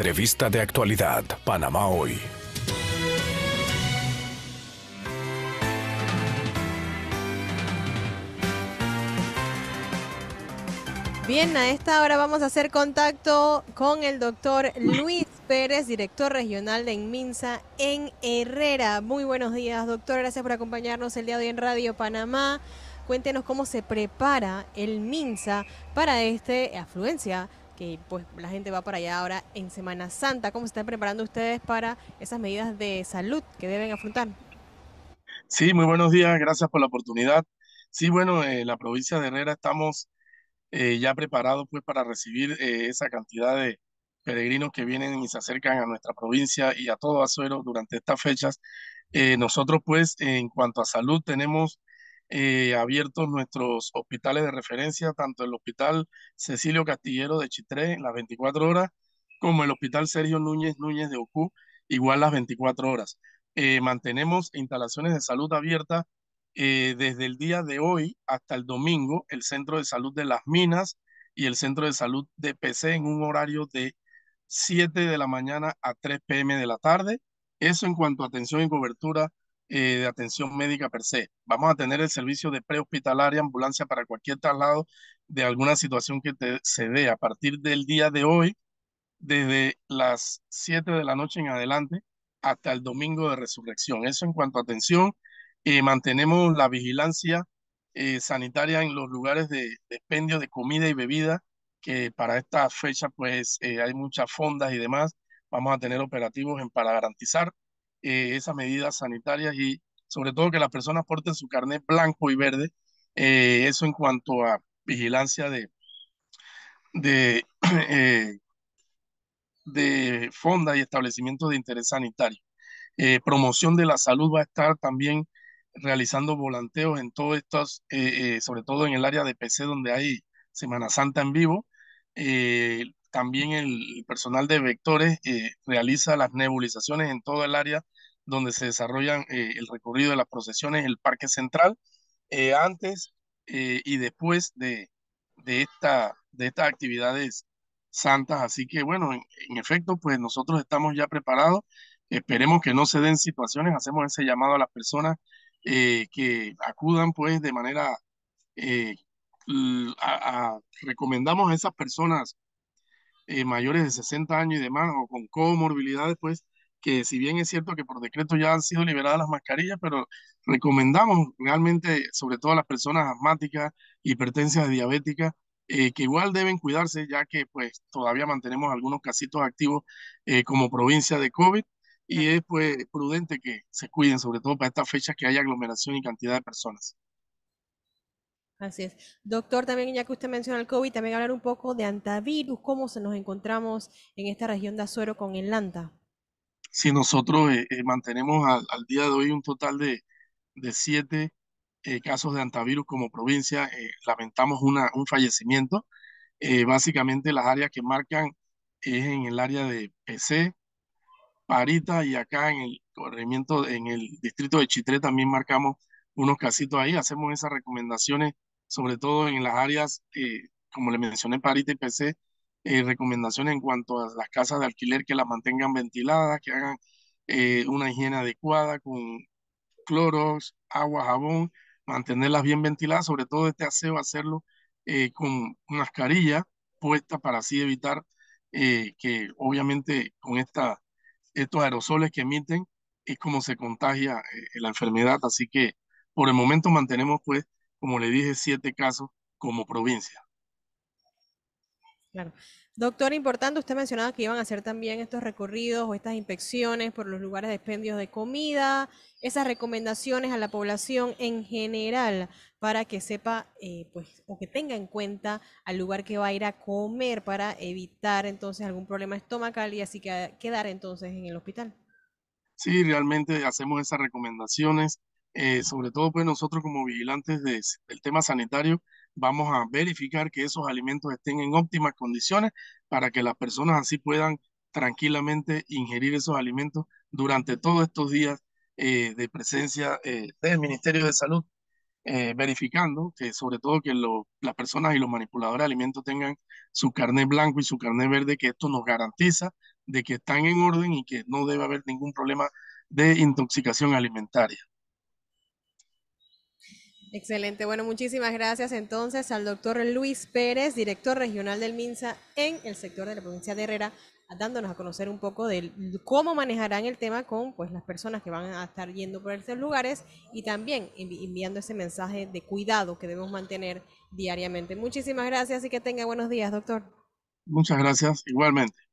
Entrevista de actualidad, Panamá hoy. Bien, a esta hora vamos a hacer contacto con el doctor Luis Pérez, director regional de MinSA en Herrera. Muy buenos días, doctor. Gracias por acompañarnos el día de hoy en Radio Panamá. Cuéntenos cómo se prepara el MINSA para este afluencia que pues la gente va para allá ahora en Semana Santa. ¿Cómo se están preparando ustedes para esas medidas de salud que deben afrontar? Sí, muy buenos días, gracias por la oportunidad. Sí, bueno, en eh, la provincia de Herrera estamos eh, ya preparados pues para recibir eh, esa cantidad de peregrinos que vienen y se acercan a nuestra provincia y a todo Azuero durante estas fechas. nosotros pues en cuanto a salud tenemos eh, abiertos nuestros hospitales de referencia, tanto el Hospital Cecilio Castillero de Chitré, las 24 horas, como el Hospital Sergio Núñez Núñez de Ocú, igual las 24 horas. Eh, mantenemos instalaciones de salud abiertas eh, desde el día de hoy hasta el domingo, el Centro de Salud de las Minas y el Centro de Salud de PC en un horario de 7 de la mañana a 3 pm de la tarde. Eso en cuanto a atención y cobertura eh, de atención médica per se. Vamos a tener el servicio de prehospitalaria, ambulancia para cualquier traslado de alguna situación que se dé a partir del día de hoy, desde las 7 de la noche en adelante hasta el domingo de resurrección. Eso en cuanto a atención. Eh, mantenemos la vigilancia eh, sanitaria en los lugares de, de de comida y bebida, que para esta fecha pues hay muchas fondas y demás. Vamos a tener operativos en, para garantizar eh, esas medidas sanitarias y sobre todo que las personas porten su carnet blanco y verde. Eh, eso en cuanto a vigilancia de, de, eh, de fonda y establecimientos de interés sanitario. promoción de la salud va a estar también realizando volanteos en todos estos, sobre todo en el área de PC donde hay Semana Santa en vivo. También el personal de vectores eh, realiza las nebulizaciones en todo el área donde se desarrollan eh, el recorrido de las procesiones, el parque central, eh, antes y después de, esta, de estas actividades santas. Así que bueno, en, efecto, pues nosotros estamos ya preparados. Esperemos que no se den situaciones. Hacemos ese llamado a las personas que acudan pues de manera, recomendamos a esas personas eh, mayores de 60 años y demás, o con comorbilidades, pues, que si bien es cierto que por decreto ya han sido liberadas las mascarillas, pero recomendamos realmente, sobre todo a las personas asmáticas, hipertensas, diabéticas, eh, que igual deben cuidarse, ya que pues todavía mantenemos algunos casitos activos eh, como provincia de COVID, y es pues prudente que se cuiden, sobre todo para estas fechas que hay aglomeración y cantidad de personas. Así es. Doctor, también ya que usted menciona el COVID, también hablar un poco de antivirus, cómo se nos encontramos en esta región de Azuero con el Lanta. Sí, nosotros eh, eh, mantenemos al, día de hoy un total de, siete eh, casos de antivirus como provincia. lamentamos una, un fallecimiento. básicamente las áreas que marcan es en el área de PC, Parita y acá en el corregimiento, en el distrito de Chitré también marcamos unos casitos ahí, hacemos esas recomendaciones sobre todo en las áreas, como le mencioné, Parita y PC, eh, recomendaciones en cuanto a las casas de alquiler que las mantengan ventiladas, que hagan eh, una higiene adecuada con cloros, agua, jabón, mantenerlas bien ventiladas, sobre todo este aseo, hacerlo eh, con mascarilla puesta para así evitar que obviamente con esta, estos aerosoles que emiten es como se contagia la enfermedad. Así que por el momento mantenemos pues como le dije, siete casos como provincia. Claro. Doctor, importante, usted mencionaba que iban a hacer también estos recorridos o estas inspecciones por los lugares de expendios de comida, esas recomendaciones a la población en general para que sepa eh, pues, o que tenga en cuenta al lugar que va a ir a comer para evitar entonces algún problema estomacal y así quedar entonces en el hospital. Sí, realmente hacemos esas recomendaciones eh, sobre todo pues nosotros como vigilantes del tema sanitario, vamos a verificar que esos alimentos estén en óptimas condiciones para que las personas así puedan tranquilamente ingerir esos alimentos durante todos estos días eh, de presencia eh, del Ministerio de Salud, verificando que sobre todo que las personas y los manipuladores de alimentos tengan su carnet blanco y su carnet verde, que esto nos garantiza de que están en orden y que no debe haber ningún problema de intoxicación alimentaria. Excelente. Bueno, muchísimas gracias entonces al doctor Luis Pérez, director regional del MINSA en el sector de la provincia de Herrera, dándonos a conocer un poco de cómo manejarán el tema con pues, las personas que van a estar yendo por estos lugares y también enviando ese mensaje de cuidado que debemos mantener diariamente. Muchísimas gracias y que tenga buenos días, doctor. Muchas gracias, igualmente.